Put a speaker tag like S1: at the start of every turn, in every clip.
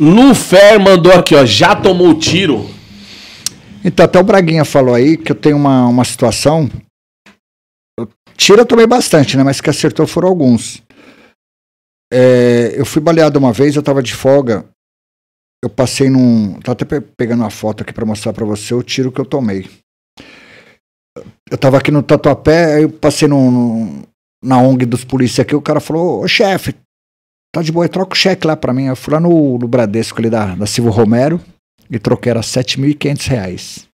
S1: Lufer mandou aqui, ó. Já tomou tiro? Então, até o Braguinha falou aí que eu tenho uma, uma situação. Eu, tiro eu tomei bastante, né? Mas que acertou foram alguns. É, eu fui baleado uma vez, eu tava de folga. Eu passei num. Tá até pe pegando uma foto aqui para mostrar para você o tiro que eu tomei. Eu tava aqui no Tatuapé, aí eu passei num, num na ONG dos policiais aqui, o cara falou, ô chefe, Tá de boa, troca o cheque lá para mim. Eu fui lá no, no Bradesco ali da, da Silvio Romero e troquei, era 7.500 reais.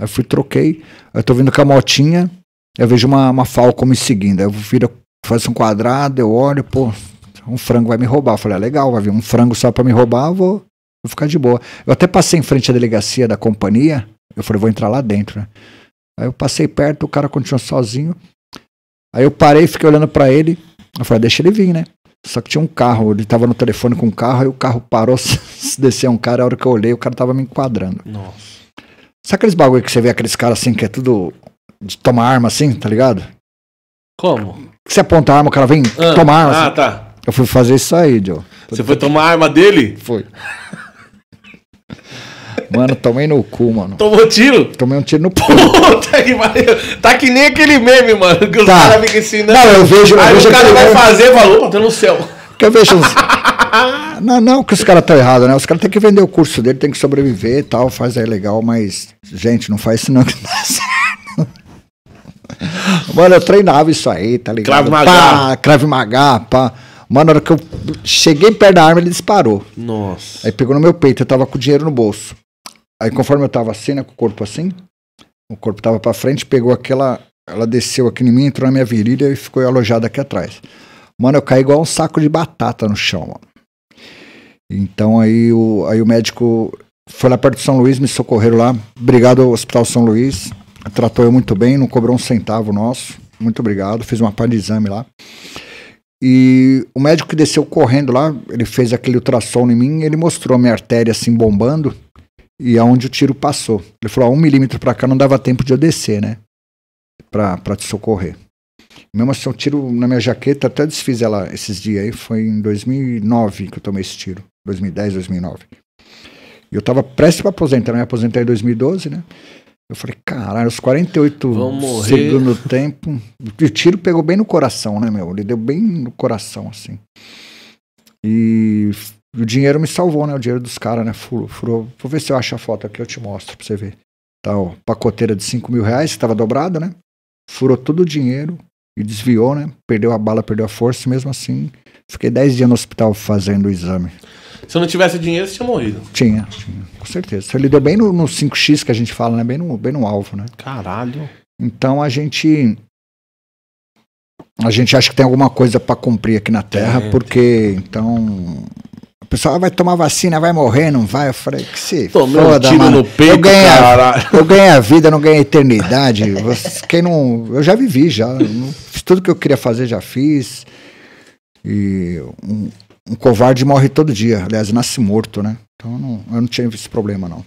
S1: Aí fui, troquei. Eu tô vindo com a motinha, eu vejo uma, uma falco me seguindo. Aí eu viro, faço um quadrado, eu olho, pô, um frango vai me roubar. Eu falei, ah, legal, vai vir um frango só para me roubar, vou, vou ficar de boa. Eu até passei em frente à delegacia da companhia, eu falei, vou entrar lá dentro, né? Aí eu passei perto, o cara continuou sozinho. Aí eu parei, fiquei olhando para ele. Eu falei, ah, deixa ele vir, né? Só que tinha um carro, ele tava no telefone com um carro, e o carro parou, desceu um cara, a hora que eu olhei, o cara tava me enquadrando. Nossa. Sabe aqueles bagulho que você vê aqueles caras assim, que é tudo de tomar arma assim, tá ligado? Como? você aponta a arma, o cara vem ah, tomar arma. Ah, assim. tá. Eu fui fazer isso aí, Joe. Você foi tomar a arma dele? Foi. Mano, tomei no cu, mano. Tomou tiro? Tomei um tiro no cu. Puta que pariu. Tá que nem aquele meme, mano, que os tá. caras ficam assim, né? Não, eu vejo. Aí eu vejo o cara vai fazer, falou, tá no céu. Que eu vejo. não, não que os caras estão errados, né? Os caras têm que vender o curso dele, tem que sobreviver e tal, faz aí legal, mas, gente, não faz isso não que dá certo. Mano, eu treinava isso aí, tá ligado? Crave Magá. Pá, crave Magá, pá. Mano, na hora que eu cheguei perto da arma, ele disparou. Nossa. Aí pegou no meu peito, eu tava com o dinheiro no bolso. Aí conforme eu tava assim, né, com o corpo assim, o corpo tava para frente, pegou aquela, ela desceu aqui em mim, entrou na minha virilha e ficou alojada aqui atrás. Mano, eu caí igual um saco de batata no chão, mano. Então aí o, aí o médico foi lá perto de São Luís, me socorreram lá. Obrigado ao Hospital São Luís. Tratou eu muito bem, não cobrou um centavo nosso. Muito obrigado. Fiz uma parte de exame lá. E o médico que desceu correndo lá, ele fez aquele ultrassom em mim, ele mostrou minha artéria assim bombando e aonde o tiro passou. Ele falou: um milímetro para cá não dava tempo de eu descer, né? Para te socorrer. Mesmo assim, um tiro na minha jaqueta, até desfiz ela esses dias aí. Foi em 2009 que eu tomei esse tiro. 2010, 2009. E eu tava prestes para aposentar. Né, me aposentei em 2012, né? Eu falei, caralho, os 48 segundos no tempo. E o tiro pegou bem no coração, né, meu? Ele deu bem no coração, assim. E o dinheiro me salvou, né? O dinheiro dos caras, né? Furou, furou. Vou ver se eu acho a foto aqui, eu te mostro pra você ver. Tá, ó, pacoteira de 5 mil reais, que tava dobrada, né? Furou todo o dinheiro e desviou, né? Perdeu a bala, perdeu a força, e mesmo assim, fiquei 10 dias no hospital fazendo o exame. Se eu não tivesse dinheiro, você tinha morrido. Tinha, tinha, com certeza. Ele deu bem no, no 5x que a gente fala, né? Bem no, bem no alvo, né? Caralho. Então a gente a gente acha que tem alguma coisa para cumprir aqui na Terra, é. porque tem. então o pessoal ah, vai tomar vacina, vai morrer, não vai? Eu falei que se Tomei foda, um tiro mano. no peito, eu ganhei, a, eu ganhei a vida, não ganhei a eternidade. Quem não, eu já vivi já, fiz tudo que eu queria fazer, já fiz. E um, um covarde morre todo dia, aliás, nasce morto, né? Então eu não, eu não tinha esse problema não.